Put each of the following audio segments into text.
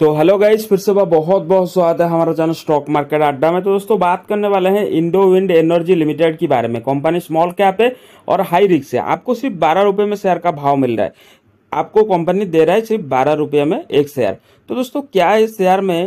तो hello guys फिर से बहुत बहुत स्वागत है हमारा चैनल स्टॉक मार्केट अड्डा में तो दोस्तों बात करने वाले हैं इंडो विंड एनर्जी लिमिटेड के बारे में कंपनी स्मॉल कैप है और हाई रिक्स है आपको सिर्फ बारह रुपये में शेयर का भाव मिल रहा है आपको कंपनी दे रहा है सिर्फ बारह रुपये में एक शेयर तो दोस्तों क्या इस शेयर में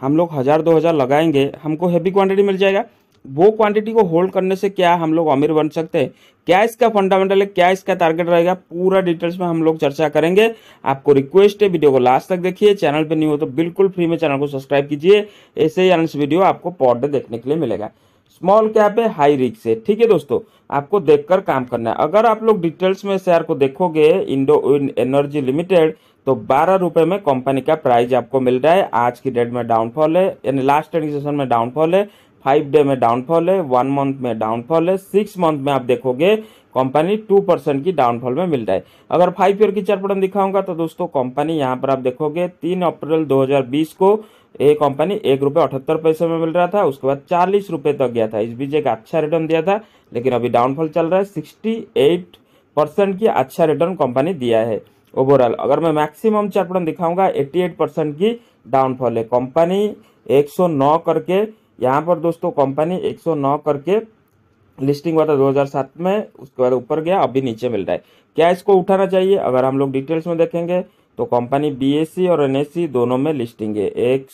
हम लोग हज़ार दो हज़ार लगाएंगे हमको हैवी क्वान्टिटी मिल जाएगा वो क्वांटिटी को होल्ड करने से क्या हम लोग अमीर बन सकते हैं क्या इसका फंडामेंटल है क्या इसका टारगेट रहेगा पूरा डिटेल्स में हम लोग चर्चा करेंगे आपको रिक्वेस्ट है वीडियो को लास्ट तक देखिए चैनल पे नहीं हो तो बिल्कुल फ्री में चैनल को सब्सक्राइब कीजिए ऐसे ही अनस वीडियो आपको पॉडे देखने के लिए मिलेगा स्मॉल कैप है हाई रिक्स है ठीक है दोस्तों आपको देखकर काम करना है अगर आप लोग डिटेल्स में शेयर को देखोगे इंडो एनर्जी लिमिटेड तो बारह रुपये में कंपनी का प्राइस आपको मिल रहा है आज की डेट में डाउनफॉल है यानी लास्ट ट्रांजेक्शन में डाउनफॉल है फाइव डे में डाउनफॉल है वन मंथ में डाउनफॉल है सिक्स मंथ में आप देखोगे कंपनी टू परसेंट की डाउनफॉल में मिल रहा है अगर फाइव ईयर की चार्ट दिखाऊंगा तो दोस्तों कंपनी यहाँ पर आप देखोगे तीन अप्रैल 2020 को ये कंपनी एक रुपये अठहत्तर पैसे में मिल रहा था उसके बाद चालीस रुपये तक गया था इस बीच एक अच्छा रिटर्न दिया था लेकिन अभी डाउनफॉल चल रहा है सिक्सटी एट परसेंट की अच्छा रिटर्न कंपनी दिया है ओवरऑल अगर मैं मैक्सिमम चार्ट दिखाऊंगा एट्टी एट परसेंट की डाउनफॉल है कंपनी एक करके यहाँ पर दोस्तों कंपनी 109 करके लिस्टिंग हुआ था 2007 में उसके बाद ऊपर गया अभी नीचे मिल रहा है क्या इसको उठाना चाहिए अगर हम लोग डिटेल्स में देखेंगे तो कंपनी बी और एन दोनों में लिस्टिंग है एक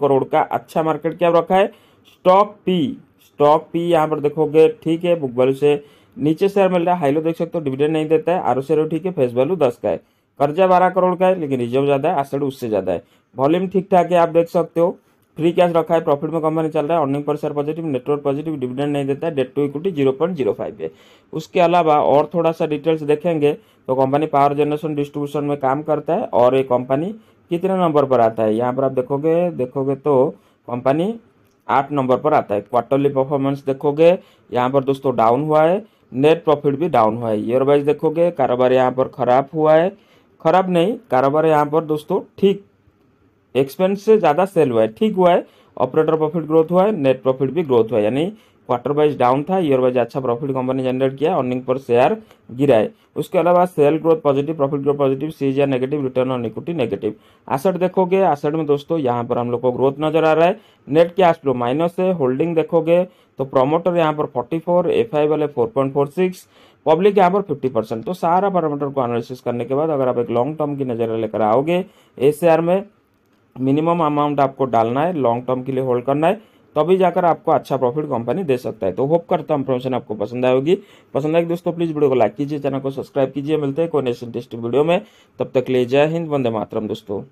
करोड़ का अच्छा मार्केट क्या रखा है स्टॉक पी स्टॉक पी यहाँ पर देखोगे ठीक है बुक वैल्यू से नीचे शेयर मिल रहा है हाई लो देख सकते हो डिविडेंड नहीं देता है आर शेयर ठीक है फेस वैल्यू दस का है कर्जा बारह करोड़ का है लेकिन रिजर्व ज़्यादा है आसड उससे ज़्यादा है वॉल्यूम ठीक ठाक है आप देख सकते हो फ्री कैश रखा है प्रॉफिट में कंपनी चल रहा है earning per share positive network positive dividend नहीं देता है debt to equity zero point zero five है उसके अलावा और थोड़ा सा डिटेल्स देखेंगे तो कंपनी पावर जनरेशन डिस्ट्रीब्यूशन में काम करता है और ये कंपनी कितने नंबर पर आता है यहाँ पर आप देखोगे देखोगे तो कंपनी आठ नंबर पर आता है क्वार्टरली परफॉर्मेंस देखोगे यहाँ पर दोस्तों डाउन हुआ है नेट प्रॉफिट भी डाउन हुआ है ईयर वाइज देखोगे कारोबार यहाँ पर खराब हुआ है खराब नहीं कारोबार यहाँ पर दोस्तों ठीक एक्सपेंस से ज़्यादा सेल हुआ है ठीक हुआ है ऑपरेटर प्रॉफिट ग्रोथ हुआ है नेट प्रॉफिट भी ग्रोथ हुआ है यानी क्वार्टर वाइज डाउन था ईयर वाइज अच्छा प्रॉफिट कंपनी जनरेट किया अर्निंग पर शेयर गिरा है उसके अलावा sale growth positive profit growth positive सीज या negative return on equity negative asset देखोगे एसेट में दोस्तों यहाँ पर हम लोग को ग्रोथ नजर आ रहा है नेट कैश फ्लो माइनस है होल्डिंग देखोगे तो प्रोमोटर यहाँ पर फोर्टी फोर एफ आई वाले फोर पब्लिक यहाँ पर 50 परसेंट तो सारा पैरामीटर को एनालिसिस करने के बाद अगर आप एक लॉन्ग टर्म की नज़र लेकर आओगे एस में मिनिमम अमाउंट आपको डालना है लॉन्ग टर्म के लिए होल्ड करना है तभी जाकर आपको अच्छा प्रॉफिट कंपनी दे सकता है तो होप करता हूँ प्रमोशन आपको पसंद आएगी पसंद आएगी दोस्तों प्लीज़ वीडियो को लाइक कीजिए चैनल को सब्सक्राइब कीजिए मिलते हैं कोई नेशन इंटरेस्टिंग वीडियो में तब तक ले जय हिंद वंदे मातरम दोस्तों